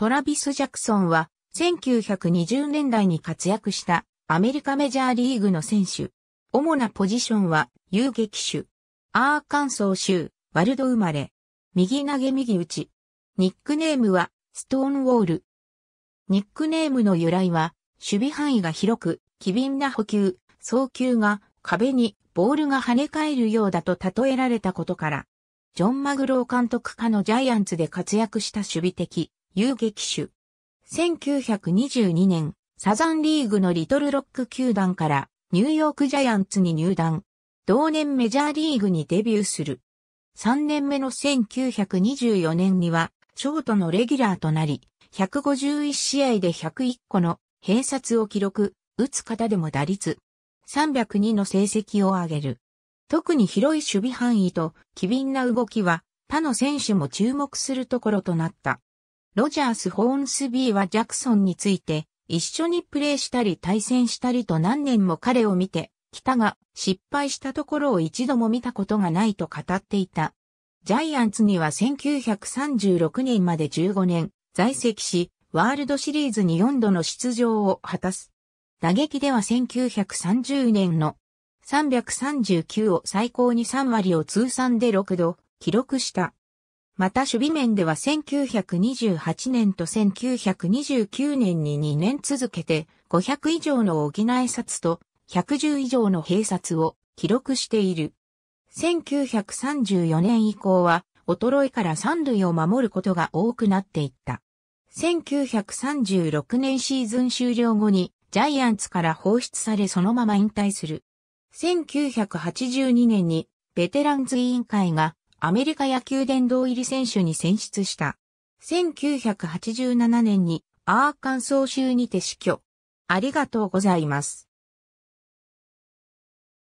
トラビス・ジャクソンは1920年代に活躍したアメリカメジャーリーグの選手。主なポジションは遊撃手。アーカンソー州、ワルド生まれ。右投げ右打ち。ニックネームはストーンウォール。ニックネームの由来は守備範囲が広く、機敏な補給、送球が壁にボールが跳ね返るようだと例えられたことから、ジョン・マグロー監督下のジャイアンツで活躍した守備的、遊撃手。1922年、サザンリーグのリトルロック球団からニューヨークジャイアンツに入団。同年メジャーリーグにデビューする。3年目の1924年には、ショートのレギュラーとなり、151試合で101個の併殺を記録、打つ方でも打率302の成績を上げる。特に広い守備範囲と機敏な動きは他の選手も注目するところとなった。ロジャース・ホーンスビーはジャクソンについて、一緒にプレーしたり対戦したりと何年も彼を見て、来たが失敗したところを一度も見たことがないと語っていた。ジャイアンツには1936年まで15年在籍し、ワールドシリーズに4度の出場を果たす。打撃では1930年の339を最高に3割を通算で6度記録した。また守備面では1928年と1929年に2年続けて500以上の補い札と110以上の併札を記録している。1934年以降は衰えから三塁を守ることが多くなっていった。1936年シーズン終了後にジャイアンツから放出されそのまま引退する。1982年にベテランズ委員会がアメリカ野球殿堂入り選手に選出した。1987年にアーカンソー州にて死去。ありがとうございます。